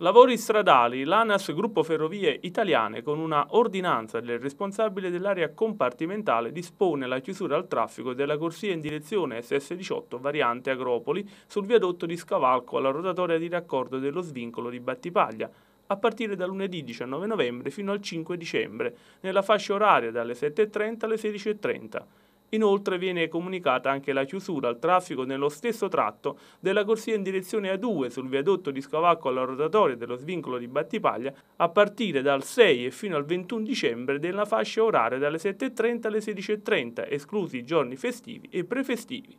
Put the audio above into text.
Lavori stradali, l'ANAS Gruppo Ferrovie Italiane con una ordinanza del responsabile dell'area compartimentale dispone la chiusura al traffico della corsia in direzione SS18 variante Agropoli sul viadotto di Scavalco alla rotatoria di raccordo dello svincolo di Battipaglia a partire da lunedì 19 novembre fino al 5 dicembre nella fascia oraria dalle 7.30 alle 16.30. Inoltre viene comunicata anche la chiusura al traffico nello stesso tratto della corsia in direzione A2 sul viadotto di Scavacco alla rotatoria dello svincolo di Battipaglia a partire dal 6 e fino al 21 dicembre della fascia oraria dalle 7.30 alle 16.30, esclusi i giorni festivi e prefestivi.